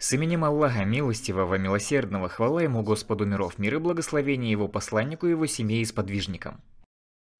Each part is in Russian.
С именем Аллаха Милостивого, Милосердного, хвала ему Господу миров, мир и благословение его посланнику, его семье и сподвижникам.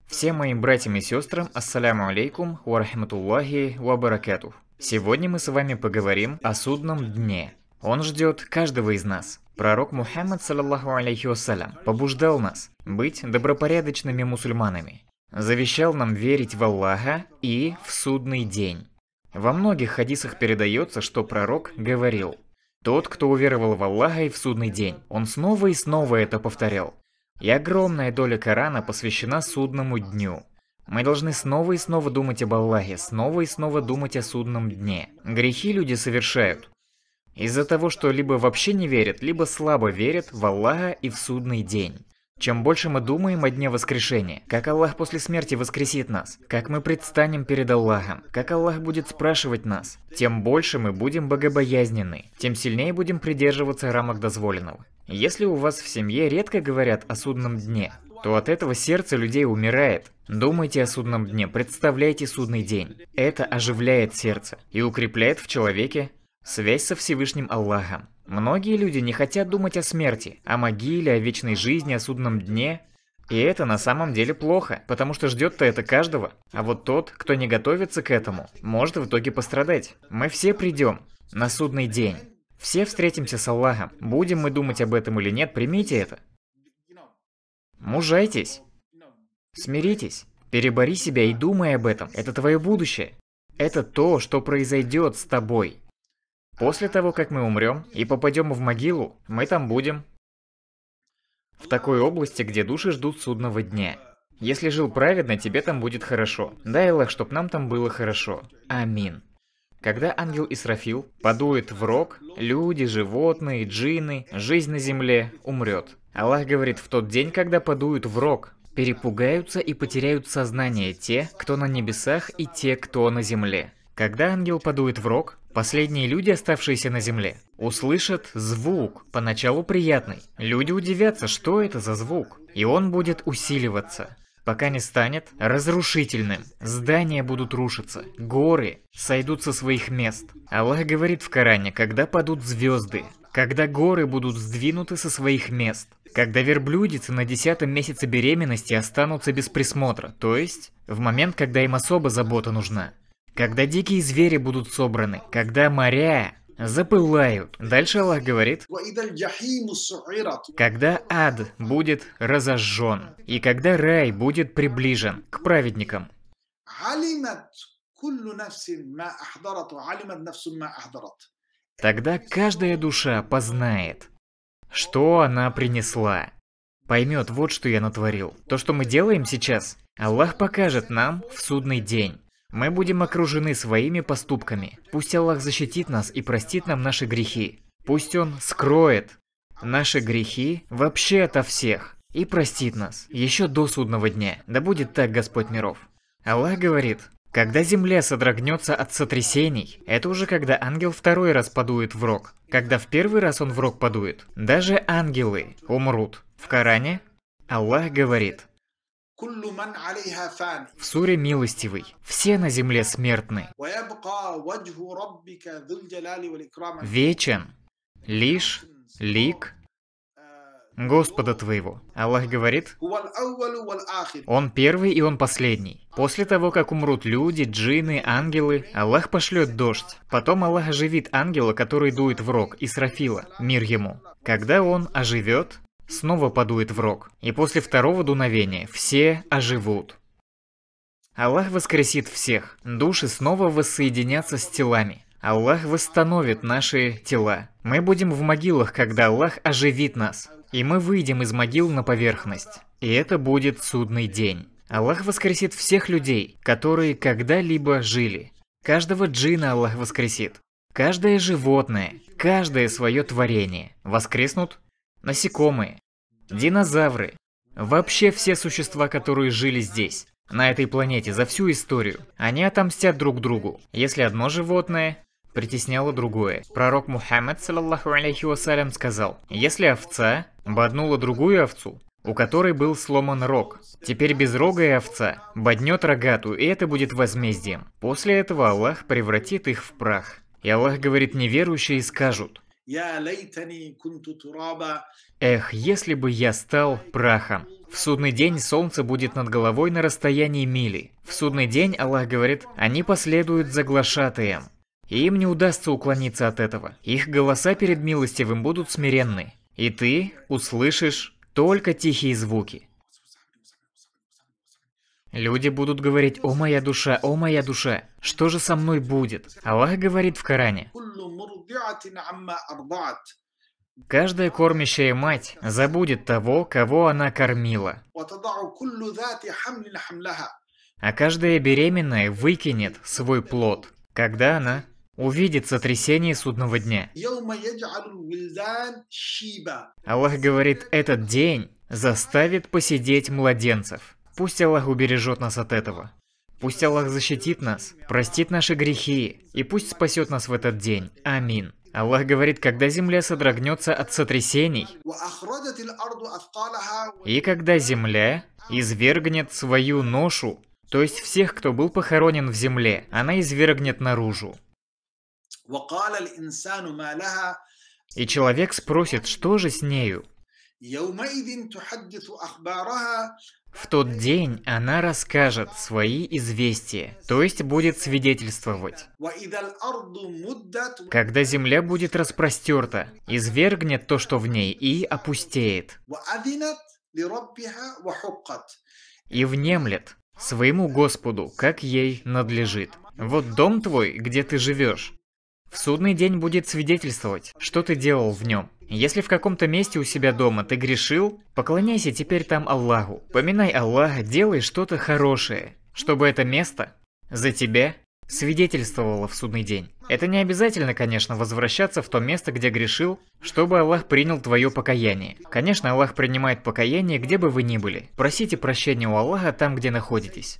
Всем моим братьям и сестрам, ассаляму алейкум, варахматуллахи, вабаракату. Сегодня мы с вами поговорим о судном дне. Он ждет каждого из нас. Пророк Мухаммад, саллаху алейхи вассалям, побуждал нас быть добропорядочными мусульманами. Завещал нам верить в Аллаха и в судный день. Во многих хадисах передается, что пророк говорил – тот, кто уверовал в Аллаха и в судный день, он снова и снова это повторял. И огромная доля Корана посвящена судному дню. Мы должны снова и снова думать об Аллахе, снова и снова думать о судном дне. Грехи люди совершают. Из-за того, что либо вообще не верят, либо слабо верят в Аллаха и в судный день. Чем больше мы думаем о дне воскрешения, как Аллах после смерти воскресит нас, как мы предстанем перед Аллахом, как Аллах будет спрашивать нас, тем больше мы будем богобоязнены, тем сильнее будем придерживаться рамок дозволенного. Если у вас в семье редко говорят о судном дне, то от этого сердце людей умирает. Думайте о судном дне, представляйте судный день. Это оживляет сердце и укрепляет в человеке связь со Всевышним Аллахом. Многие люди не хотят думать о смерти, о могиле, о вечной жизни, о судном дне. И это на самом деле плохо, потому что ждет-то это каждого. А вот тот, кто не готовится к этому, может в итоге пострадать. Мы все придем на судный день. Все встретимся с Аллахом. Будем мы думать об этом или нет, примите это. Мужайтесь. Смиритесь. Перебори себя и думай об этом. Это твое будущее. Это то, что произойдет с тобой. После того, как мы умрем и попадем в могилу, мы там будем. В такой области, где души ждут судного дня. Если жил праведно, тебе там будет хорошо. Дай Аллах, чтоб нам там было хорошо. Амин. Когда ангел Исрафил подует в рог, люди, животные, джинны, жизнь на земле умрет. Аллах говорит, в тот день, когда подуют в рог, перепугаются и потеряют сознание те, кто на небесах и те, кто на земле. Когда ангел подует в рог, Последние люди, оставшиеся на земле, услышат звук, поначалу приятный. Люди удивятся, что это за звук, и он будет усиливаться, пока не станет разрушительным. Здания будут рушиться, горы сойдут со своих мест. Аллах говорит в Коране, когда падут звезды, когда горы будут сдвинуты со своих мест, когда верблюдицы на десятом месяце беременности останутся без присмотра, то есть в момент, когда им особо забота нужна. Когда дикие звери будут собраны, когда моря запылают. Дальше Аллах говорит, когда ад будет разожжен, и когда рай будет приближен к праведникам. Тогда каждая душа познает, что она принесла. Поймет, вот что я натворил. То, что мы делаем сейчас, Аллах покажет нам в судный день. Мы будем окружены своими поступками. Пусть Аллах защитит нас и простит нам наши грехи. Пусть Он скроет наши грехи вообще ото всех и простит нас еще до судного дня. Да будет так, Господь миров. Аллах говорит, когда земля содрогнется от сотрясений, это уже когда ангел второй раз подует в рог. Когда в первый раз он в рог подует, даже ангелы умрут. В Коране Аллах говорит, в суре милостивый. Все на земле смертны. Вечен лишь лик Господа твоего. Аллах говорит, Он первый и Он последний. После того, как умрут люди, джинны, ангелы, Аллах пошлет дождь. Потом Аллах оживит ангела, который дует в рог, Исрафила, мир ему. Когда он оживет, снова подует в рог, и после второго дуновения все оживут. Аллах воскресит всех, души снова воссоединятся с телами. Аллах восстановит наши тела. Мы будем в могилах, когда Аллах оживит нас, и мы выйдем из могил на поверхность. И это будет судный день. Аллах воскресит всех людей, которые когда-либо жили. Каждого джина Аллах воскресит. Каждое животное, каждое свое творение воскреснут насекомые, динозавры, вообще все существа, которые жили здесь, на этой планете за всю историю, они отомстят друг другу, если одно животное притесняло другое. Пророк Мухаммад, саллаху алейхи вассалям, сказал, если овца боднула другую овцу, у которой был сломан рог. Теперь безрогая овца боднет рогату, и это будет возмездием. После этого Аллах превратит их в прах. И Аллах говорит, неверующие скажут, Эх, если бы я стал прахом. В судный день солнце будет над головой на расстоянии мили. В судный день, Аллах говорит, они последуют за глашатаем. И им не удастся уклониться от этого. Их голоса перед милостивым будут смиренны. И ты услышишь только тихие звуки. Люди будут говорить «О моя душа, о моя душа, что же со мной будет?» Аллах говорит в Коране. Каждая кормящая мать забудет того, кого она кормила. А каждая беременная выкинет свой плод, когда она увидит сотрясение судного дня. Аллах говорит, этот день заставит посидеть младенцев. Пусть Аллах убережет нас от этого. Пусть Аллах защитит нас, простит наши грехи, и пусть спасет нас в этот день. Амин. Аллах говорит, когда земля содрогнется от сотрясений, и когда земля извергнет свою ношу, то есть всех, кто был похоронен в земле, она извергнет наружу. И человек спросит, что же с нею? В тот день она расскажет свои известия, то есть будет свидетельствовать. Когда земля будет распростерта, извергнет то, что в ней, и опустеет. И внемлет своему Господу, как ей надлежит. Вот дом твой, где ты живешь, в судный день будет свидетельствовать, что ты делал в нем. Если в каком-то месте у себя дома ты грешил, поклоняйся теперь там Аллаху. Поминай Аллаха, делай что-то хорошее, чтобы это место за тебя свидетельствовало в судный день. Это не обязательно, конечно, возвращаться в то место, где грешил, чтобы Аллах принял твое покаяние. Конечно, Аллах принимает покаяние, где бы вы ни были. Просите прощения у Аллаха там, где находитесь.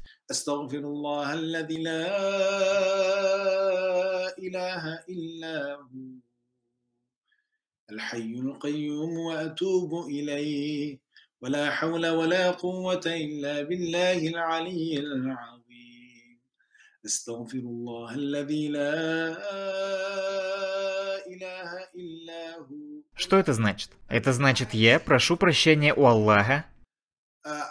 الحي القيوم وأتوب إليه ولا حول ولا قوة إلا بالله العلي العظيم أستغفر الله الذي لا إله إلا هو Что это значит? Это значит, я прошу прощения у Аллаха, а,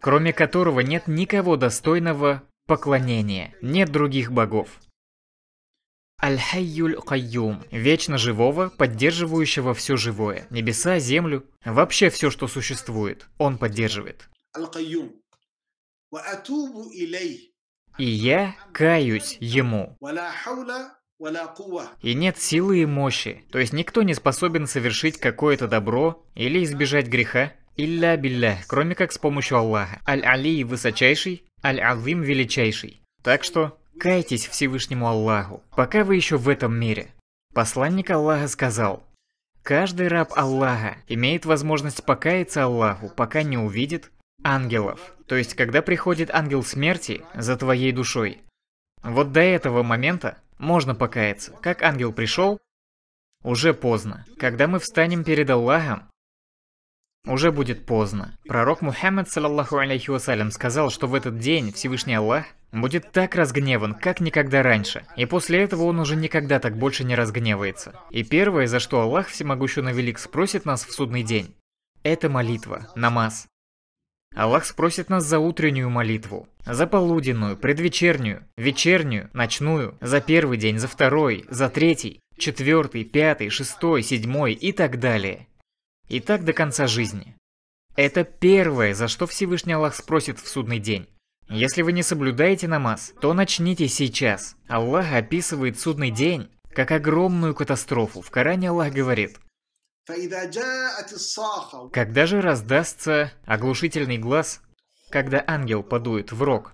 кроме которого нет никого достойного поклонения, нет других богов. Аль-Хайюль Кайюм, вечно живого, поддерживающего все живое, небеса, землю, вообще все, что существует, он поддерживает. И я каюсь ему. И нет силы и мощи, то есть никто не способен совершить какое-то добро или избежать греха, Илля билля, кроме как с помощью Аллаха. Аль-Али высочайший, Аль-Азим величайший. Так что кайтесь Всевышнему Аллаху, пока вы еще в этом мире. Посланник Аллаха сказал, Каждый раб Аллаха имеет возможность покаяться Аллаху, пока не увидит ангелов. То есть, когда приходит ангел смерти за твоей душой. Вот до этого момента можно покаяться. Как ангел пришел, уже поздно. Когда мы встанем перед Аллахом, уже будет поздно. Пророк Мухаммад, саллаху алейхи вассалям, сказал, что в этот день Всевышний Аллах будет так разгневан, как никогда раньше. И после этого он уже никогда так больше не разгневается. И первое, за что Аллах Всемогущий велик спросит нас в судный день, это молитва, намаз. Аллах спросит нас за утреннюю молитву, за полуденную, предвечернюю, вечернюю, ночную, за первый день, за второй, за третий, четвертый, пятый, шестой, седьмой и так далее. И так до конца жизни. Это первое, за что Всевышний Аллах спросит в судный день. Если вы не соблюдаете намаз, то начните сейчас. Аллах описывает судный день как огромную катастрофу. В Коране Аллах говорит, когда же раздастся оглушительный глаз, когда ангел подует в рог?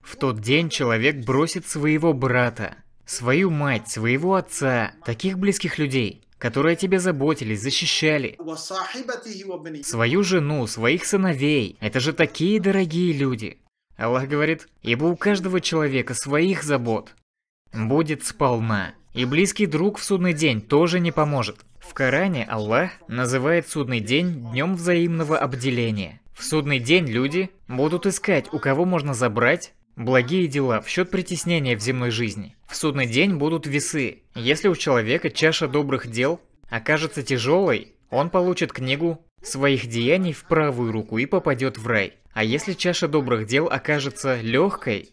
В тот день человек бросит своего брата свою мать, своего отца, таких близких людей, которые о тебе заботились, защищали, свою жену, своих сыновей. Это же такие дорогие люди. Аллах говорит, ибо у каждого человека своих забот будет сполна. И близкий друг в судный день тоже не поможет. В Коране Аллах называет судный день днем взаимного обделения. В судный день люди будут искать, у кого можно забрать Благие дела в счет притеснения в земной жизни. В судный день будут весы. Если у человека чаша добрых дел окажется тяжелой, он получит книгу своих деяний в правую руку и попадет в рай. А если чаша добрых дел окажется легкой,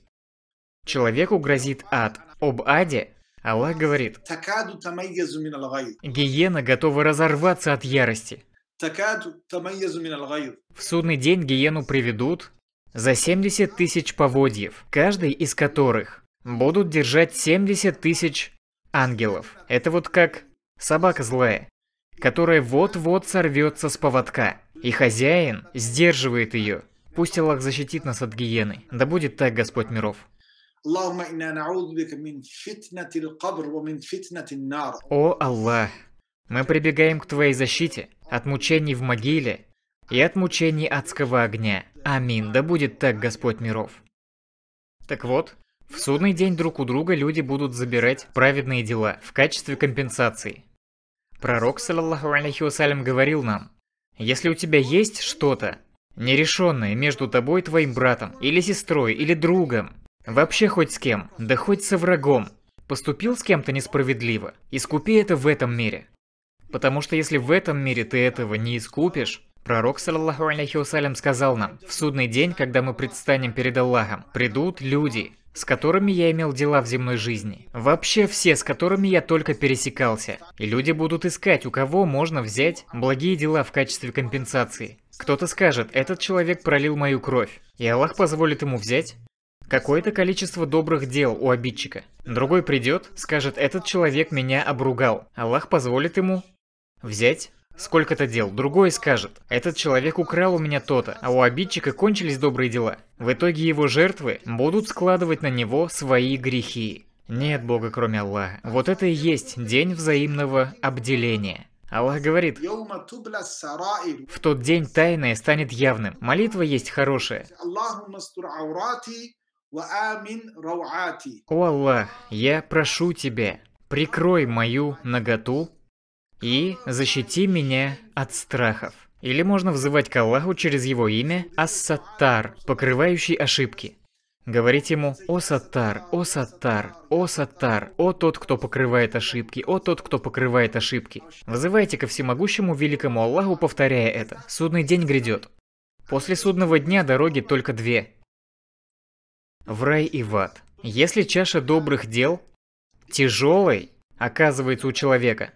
человеку грозит ад. Об аде Аллах говорит, гиена готова разорваться от ярости. В судный день гиену приведут, за 70 тысяч поводьев, каждый из которых будут держать 70 тысяч ангелов. Это вот как собака злая, которая вот-вот сорвется с поводка, и хозяин сдерживает ее. Пусть Аллах защитит нас от гиены. Да будет так, Господь миров. О Аллах, мы прибегаем к Твоей защите от мучений в могиле и от мучений адского огня. Амин да будет так Господь миров. Так вот, в судный день друг у друга люди будут забирать праведные дела в качестве компенсации. Пророк, саллаллаху алейхи вассалям, говорил нам, «Если у тебя есть что-то, нерешенное между тобой и твоим братом, или сестрой, или другом, вообще хоть с кем, да хоть со врагом, поступил с кем-то несправедливо, искупи это в этом мире. Потому что если в этом мире ты этого не искупишь, Пророк, саллаху алейхи вассалям, сказал нам, «В судный день, когда мы предстанем перед Аллахом, придут люди, с которыми я имел дела в земной жизни. Вообще все, с которыми я только пересекался. И люди будут искать, у кого можно взять благие дела в качестве компенсации. Кто-то скажет, этот человек пролил мою кровь, и Аллах позволит ему взять какое-то количество добрых дел у обидчика. Другой придет, скажет, этот человек меня обругал. Аллах позволит ему взять Сколько-то дел, другой скажет. Этот человек украл у меня то-то, а у обидчика кончились добрые дела. В итоге его жертвы будут складывать на него свои грехи. Нет Бога, кроме Аллаха. Вот это и есть день взаимного обделения. Аллах говорит, в тот день тайное станет явным. Молитва есть хорошая. О Аллах, я прошу Тебя, прикрой мою наготу и защити меня от страхов. Или можно взывать к Аллаху через его имя Ассатар, покрывающий ошибки. Говорить ему «О Сатар, о Сатар, о Сатар, о тот, кто покрывает ошибки, о тот, кто покрывает ошибки». Вызывайте ко всемогущему великому Аллаху, повторяя это. Судный день грядет. После судного дня дороги только две. В рай и в ад. Если чаша добрых дел тяжелой, оказывается у человека.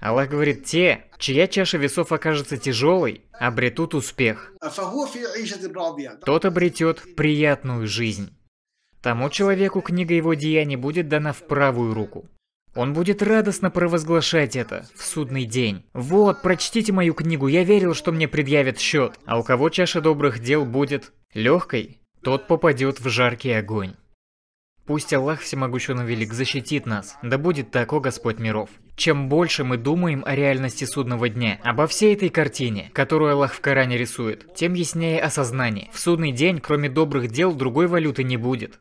Аллах говорит, те, чья чаша весов окажется тяжелой, обретут успех. Тот обретет приятную жизнь. Тому человеку книга его деяний будет дана в правую руку. Он будет радостно провозглашать это в судный день. Вот, прочтите мою книгу, я верил, что мне предъявят счет. А у кого чаша добрых дел будет легкой, тот попадет в жаркий огонь. Пусть Аллах Всемогущ и Велик защитит нас, да будет так, о Господь миров. Чем больше мы думаем о реальности судного дня, обо всей этой картине, которую Аллах в Коране рисует, тем яснее осознание. В судный день, кроме добрых дел, другой валюты не будет.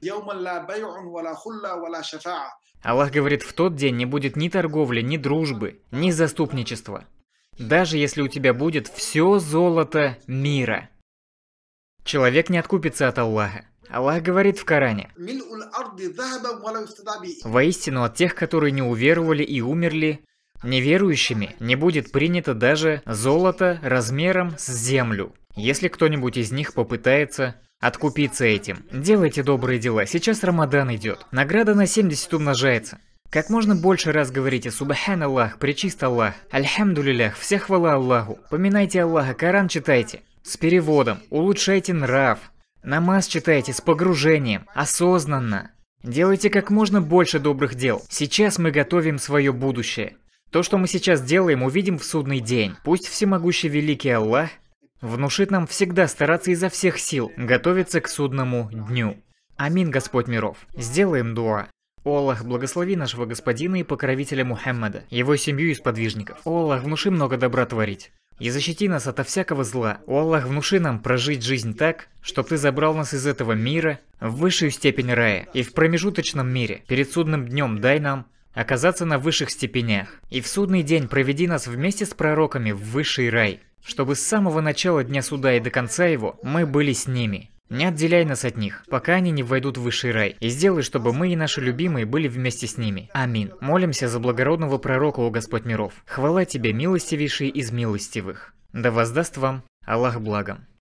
Аллах говорит, в тот день не будет ни торговли, ни дружбы, ни заступничества. Даже если у тебя будет все золото мира. Человек не откупится от Аллаха. Аллах говорит в Коране, «Воистину от тех, которые не уверовали и умерли, неверующими не будет принято даже золото размером с землю, если кто-нибудь из них попытается откупиться этим. Делайте добрые дела, сейчас Рамадан идет, награда на 70 умножается». Как можно больше раз говорите «Субхан Аллах», «Пречист Аллах», «Альхамдулилях», «Вся хвала Аллаху», поминайте Аллаха, Коран читайте. С переводом, улучшайте нрав, Намаз читайте с погружением, осознанно. Делайте как можно больше добрых дел. Сейчас мы готовим свое будущее. То, что мы сейчас делаем, увидим в судный день. Пусть всемогущий великий Аллах внушит нам всегда стараться изо всех сил, готовиться к судному дню. Амин, Господь миров. Сделаем дуа. О Аллах, благослови нашего господина и покровителя Мухаммада, его семью и сподвижников. О Аллах, внуши много добра творить. И защити нас ото всякого зла. О Аллах, внуши нам прожить жизнь так, чтоб ты забрал нас из этого мира в высшую степень рая и в промежуточном мире. Перед судным днем дай нам оказаться на высших степенях. И в судный день проведи нас вместе с пророками в высший рай, чтобы с самого начала дня суда и до конца его мы были с ними. Не отделяй нас от них, пока они не войдут в высший рай, и сделай, чтобы мы и наши любимые были вместе с ними. Амин. Молимся за благородного пророка, о Господь миров. Хвала тебе, милостивейший из милостивых. Да воздаст вам Аллах благом.